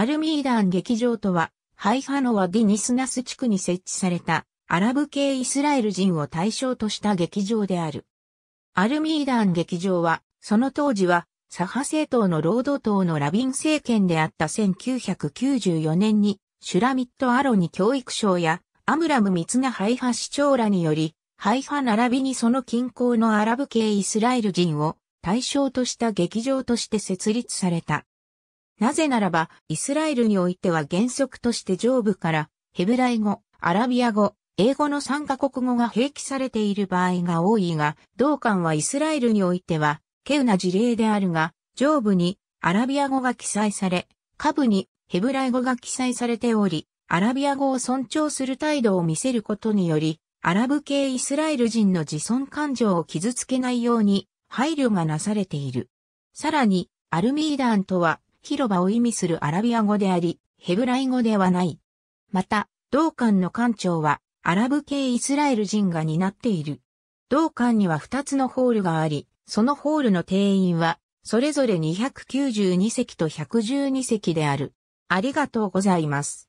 アルミーダン劇場とは、ハイファノワ・ディ・ニスナス地区に設置された、アラブ系イスラエル人を対象とした劇場である。アルミーダン劇場は、その当時は、左派政党の労働党のラビン政権であった1994年に、シュラミット・アロニ教育省や、アムラム・ミツナ・ハイファ市長らにより、ハイファ並びにその近郊のアラブ系イスラエル人を対象とした劇場として設立された。なぜならば、イスラエルにおいては原則として上部から、ヘブライ語、アラビア語、英語の3カ国語が併記されている場合が多いが、同館はイスラエルにおいては、稀有な事例であるが、上部にアラビア語が記載され、下部にヘブライ語が記載されており、アラビア語を尊重する態度を見せることにより、アラブ系イスラエル人の自尊感情を傷つけないように配慮がなされている。さらに、アルミーダンとは広場を意味するアラビア語であり、ヘブライ語ではない。また、同館の館長は、アラブ系イスラエル人が担っている。同館には2つのホールがあり、そのホールの定員は、それぞれ292席と112席である。ありがとうございます。